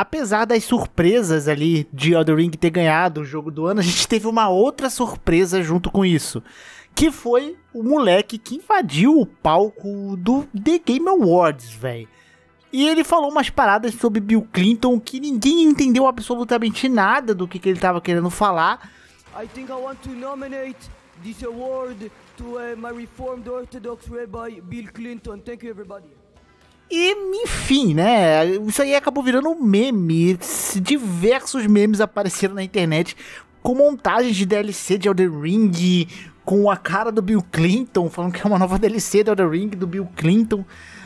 apesar das surpresas ali de Elden Ring ter ganhado o jogo do ano, a gente teve uma outra surpresa junto com isso. Que foi o moleque que invadiu o palco do The Game Awards, velho. E ele falou umas paradas sobre Bill Clinton que ninguém entendeu absolutamente nada do que, que ele estava querendo falar. I think I want to nominate this award to uh, my reformed Orthodox Rabbi Bill Clinton. Thank you everybody. E, enfim, né? Isso aí acabou virando um meme. Diversos memes apareceram na internet com montagens de DLC de Elden Ring, com a cara do Bill Clinton, falando que é uma nova DLC de Elden Ring do Bill Clinton.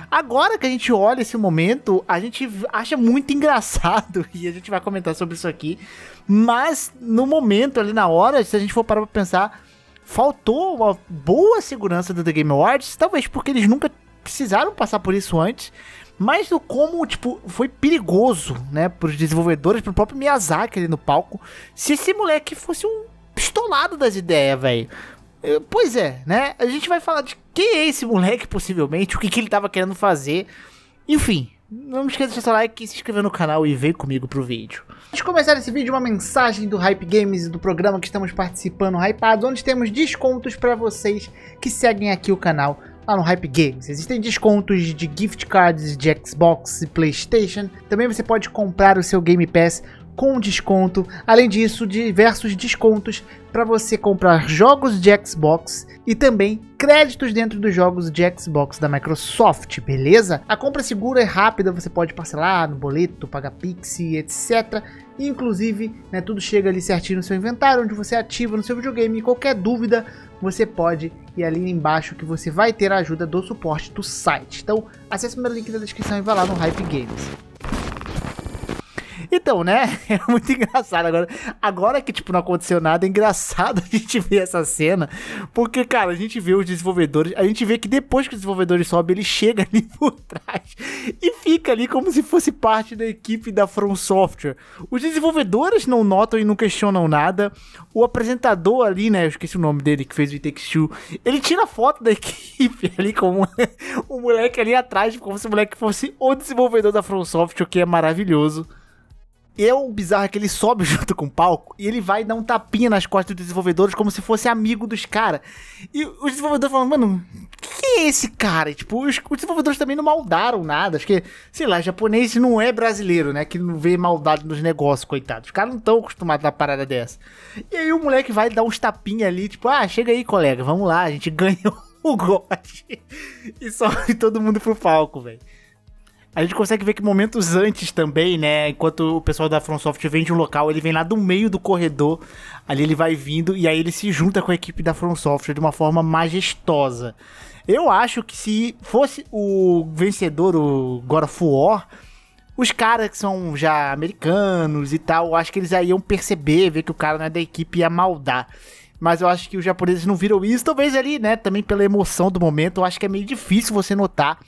Agora que a gente olha esse momento, a gente acha muito engraçado e a gente vai comentar sobre isso aqui. Mas no momento, ali na hora, se a gente for parar pra pensar, faltou uma boa segurança do The Game Awards, talvez porque eles nunca precisaram passar por isso antes, mas do como, tipo, foi perigoso, né, pros desenvolvedores, pro próprio Miyazaki ali no palco, se esse moleque fosse um pistolado das ideias, velho. Pois é, né? A gente vai falar de quem é esse moleque, possivelmente, o que, que ele tava querendo fazer. Enfim, não esqueça de deixar seu like, se inscrever no canal e vem comigo pro vídeo. Antes de começar esse vídeo, uma mensagem do Hype Games e do programa que estamos participando, Hypados, onde temos descontos para vocês que seguem aqui o canal lá tá no Hype Games. Existem descontos de gift cards de Xbox e PlayStation. Também você pode comprar o seu Game Pass com desconto. Além disso, diversos descontos para você comprar jogos de Xbox e também créditos dentro dos jogos de Xbox da Microsoft, beleza? A compra segura é rápida, você pode parcelar no boleto, pagar Pixie, etc. Inclusive, né, tudo chega ali certinho no seu inventário, onde você ativa no seu videogame. Qualquer dúvida, você pode ir ali embaixo que você vai ter a ajuda do suporte do site. Então acesse o meu link da descrição e vá lá no Hype Games. Então, né? É muito engraçado. Agora, agora que, tipo, não aconteceu nada, é engraçado a gente ver essa cena. Porque, cara, a gente vê os desenvolvedores. A gente vê que depois que os desenvolvedores sobem, ele chega ali por trás e fica ali como se fosse parte da equipe da From Software. Os desenvolvedores não notam e não questionam nada. O apresentador ali, né? Eu esqueci o nome dele, que fez o It Takes Two. Ele tira foto da equipe ali com o moleque ali atrás, como se o moleque fosse o desenvolvedor da From Software, o que é maravilhoso. E é um bizarro que ele sobe junto com o palco e ele vai dar um tapinha nas costas dos desenvolvedores como se fosse amigo dos caras. E os desenvolvedores falam, mano, que é esse cara? E, tipo, os, os, desenvolvedores também não maldaram nada. Acho que, sei lá, japonês não é brasileiro, né? Que não vê maldade nos negócios, coitados. Os caras não estão acostumados a uma parada dessa. E aí o moleque vai dar uns tapinha ali, tipo, ah, chega aí, colega, vamos lá, a gente ganhou o gote E sobe todo mundo pro palco, velho. A gente consegue ver que momentos antes também, né? Enquanto o pessoal da From vem de um local, ele vem lá do meio do corredor, ali ele vai vindo e aí ele se junta com a equipe da From de uma forma majestosa. Eu acho que se fosse o vencedor, o God of War, os caras que são já americanos e tal, eu acho que eles aí iam perceber, ver que o cara não é da equipe e ia maldar mas eu acho que os japoneses não viram isso. Talvez ali, né, também pela emoção do momento, eu acho que é meio difícil você notar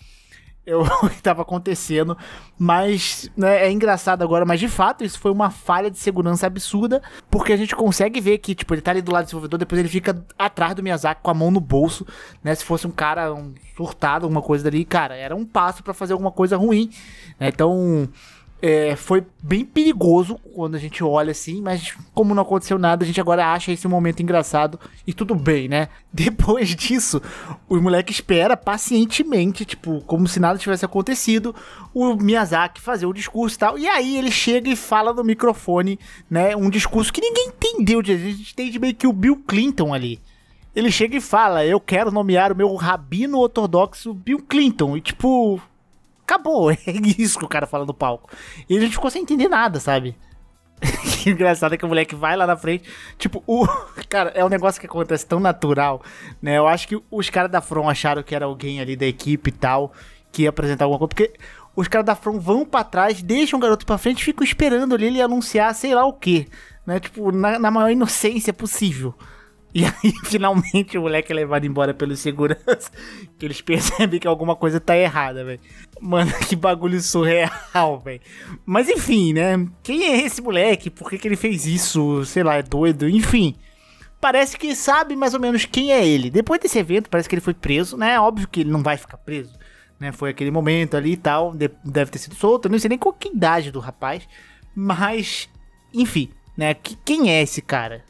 eu, o que estava acontecendo. Mas né, é engraçado agora, mas de fato isso foi uma falha de segurança absurda, porque a gente consegue ver que tipo, ele tá ali do lado do desenvolvedor, depois ele fica atrás do Miyazaki com a mão no bolso, né? Se fosse um cara um surtado, alguma coisa dali, cara, era um passo para fazer alguma coisa ruim. Né, então é, foi bem perigoso quando a gente olha assim, mas como não aconteceu nada, a gente agora acha esse momento engraçado e tudo bem, né? Depois disso, o moleque espera pacientemente, tipo, como se nada tivesse acontecido, o Miyazaki fazer o discurso e tal. E aí ele chega e fala no microfone, né? Um discurso que ninguém entendeu, a gente entende meio que o Bill Clinton ali ele chega e fala: Eu quero nomear o meu rabino ortodoxo Bill Clinton. E tipo, acabou. É isso que o cara fala no palco. E a gente ficou sem entender nada, sabe? que engraçado é que o moleque vai lá na frente. Tipo, o. Cara, é um negócio que acontece tão natural, né? Eu acho que os caras da front acharam que era alguém ali da equipe e tal, que ia apresentar alguma coisa. Porque os caras da front vão para trás, deixam o garoto pra frente e ficam esperando ali ele anunciar sei lá o quê. Né? Tipo, na, na maior inocência possível. E aí, finalmente, o moleque é levado embora pelos seguranças. Que eles percebem que alguma coisa tá errada, velho. Mano, que bagulho surreal, velho. Mas enfim, né? Quem é esse moleque? Por que, que ele fez isso? Sei lá, é doido? Enfim. Parece que sabe mais ou menos quem é ele. Depois desse evento, parece que ele foi preso, né? Óbvio que ele não vai ficar preso. Né? Foi aquele momento ali e tal. Deve ter sido solto. não sei nem qual que é idade do rapaz. Mas, enfim, né? quem é esse cara?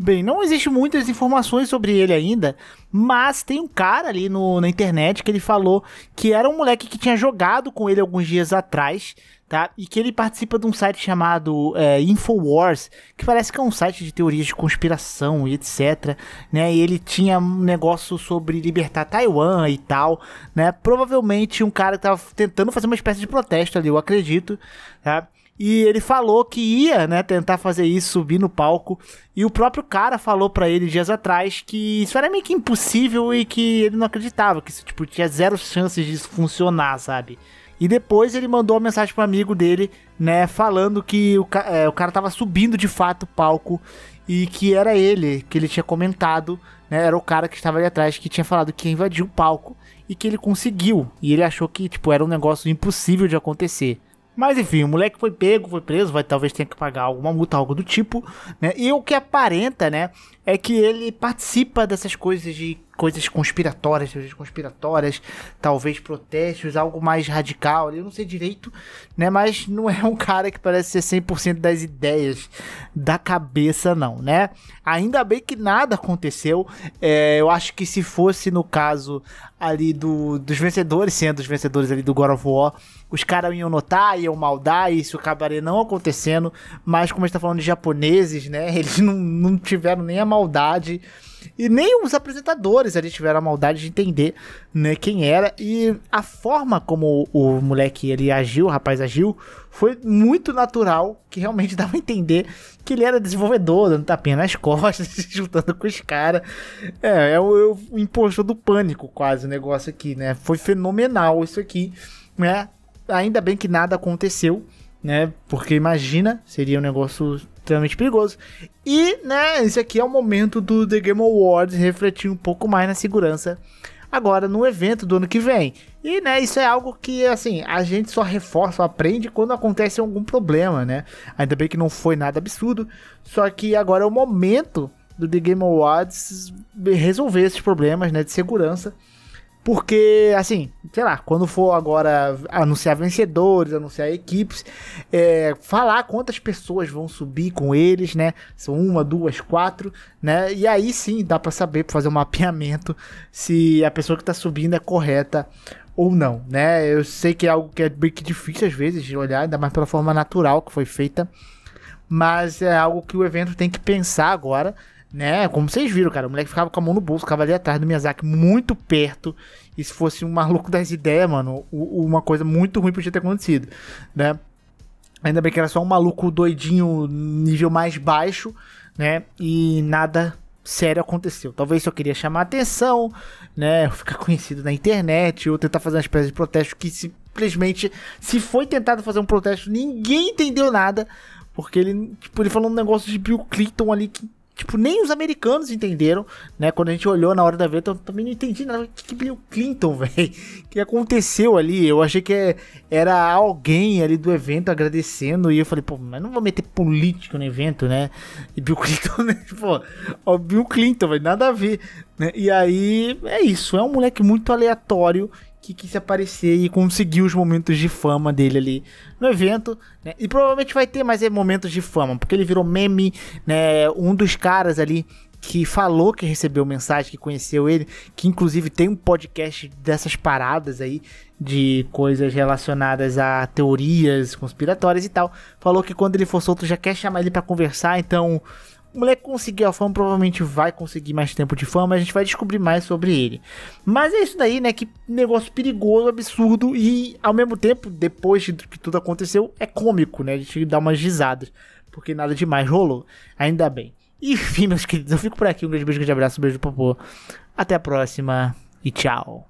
Bem, não existe muitas informações sobre ele ainda, mas tem um cara ali no, na internet que ele falou que era um moleque que tinha jogado com ele alguns dias atrás, tá? E que ele participa de um site chamado é, Infowars, que parece que é um site de teorias de conspiração e etc, né? E ele tinha um negócio sobre libertar Taiwan e tal, né? Provavelmente um cara que tava tentando fazer uma espécie de protesto ali, eu acredito, tá? E ele falou que ia, né, tentar fazer isso, subir no palco. E o próprio cara falou para ele dias atrás que isso era meio que impossível e que ele não acreditava, que isso, tipo, tinha zero chances isso funcionar, sabe? E depois ele mandou uma mensagem pro amigo dele, né, falando que o, ca é, o cara tava subindo de fato o palco e que era ele que ele tinha comentado, né, era o cara que estava ali atrás que tinha falado que invadiu o palco e que ele conseguiu. E ele achou que, tipo, era um negócio impossível de acontecer. Mas enfim, o moleque foi pego, foi preso, vai talvez tenha que pagar alguma multa, algo do tipo, né? E o que aparenta, né, é que ele participa dessas coisas de coisas conspiratórias, coisas conspiratórias, talvez protestos, algo mais radical, eu não sei direito, né, mas não é um cara que parece ser 100% das ideias da cabeça não, né? Ainda bem que nada aconteceu. É, eu acho que se fosse no caso ali do, dos vencedores, sendo os vencedores ali do God of War, os caras iam notar, iam maldar, isso acabaria não acontecendo, mas como a gente tá falando de japoneses, né, eles não, não tiveram nem a maldade maldade. E nem os apresentadores ali tiveram a maldade de entender né, quem era. E a forma como o, o moleque ele agiu, o rapaz agiu, foi muito natural, que realmente dava a entender que ele era desenvolvedor, dando tapinha nas costas, se juntando com os caras. É, é o, é o do pânico, quase, o negócio aqui, né? Foi fenomenal isso aqui, né? Ainda bem que nada aconteceu, né? Porque imagina, seria um negócio extremamente perigoso. E, né, esse aqui é o momento do The Game Awards refletir um pouco mais na segurança agora no evento do ano que vem. E, né, isso é algo que, assim, a gente só reforça, só aprende quando acontece algum problema, né? Ainda bem que não foi nada absurdo, só que agora é o momento do The Game Awards resolver esses problemas, né, de segurança porque, assim, sei lá, quando for agora anunciar vencedores, anunciar equipes, é, falar quantas pessoas vão subir com eles, né? São uma, duas, quatro, né? E aí sim dá para saber, pra fazer um mapeamento, se a pessoa que tá subindo é correta ou não, né? Eu sei que é algo que é bem difícil às vezes de olhar, ainda mais pela forma natural que foi feita, mas é algo que o evento tem que pensar agora né? Como vocês viram, cara, o moleque ficava com a mão no bolso, ficava ali atrás do Miyazaki, muito perto. E se fosse um maluco das ideias, mano, uma coisa muito ruim podia ter acontecido, né? Ainda bem que era só um maluco doidinho, nível mais baixo, né? E nada sério aconteceu. Talvez só queria chamar atenção, né? Ficar conhecido na internet, ou tentar fazer uma espécie de protesto que simplesmente, se foi tentado fazer um protesto, ninguém entendeu nada. Porque ele, tipo, ele falou um negócio de Bill Clinton ali que tipo, nem os americanos entenderam, né? Quando a gente olhou na hora da ver, eu também não entendi nada. O que, que Bill Clinton, velho? O que aconteceu ali? Eu achei que era alguém ali do evento agradecendo. E eu falei, pô, mas não vou meter político no evento, né? E Bill Clinton, né? Pô, ó, Bill Clinton, velho, nada a ver. Né? E aí é isso, é um moleque muito aleatório que quis aparecer e conseguiu os momentos de fama dele ali no evento, né? E provavelmente vai ter mais momentos de fama, porque ele virou meme, né? Um dos caras ali que falou que recebeu mensagem, que conheceu ele, que inclusive tem um podcast dessas paradas aí, de coisas relacionadas a teorias conspiratórias e tal, falou que quando ele for solto já quer chamar ele para conversar, então o moleque conseguir a fama, provavelmente vai conseguir mais tempo de fama, a gente vai descobrir mais sobre ele. Mas é isso daí, né? Que negócio perigoso, absurdo e ao mesmo tempo, depois de que tudo aconteceu, é cômico, né? A gente dá umas risadas, porque nada demais rolou, ainda bem. Enfim, meus queridos, eu fico por aqui. Um grande beijo, um grande abraço, um beijo, popô. Até a próxima e tchau.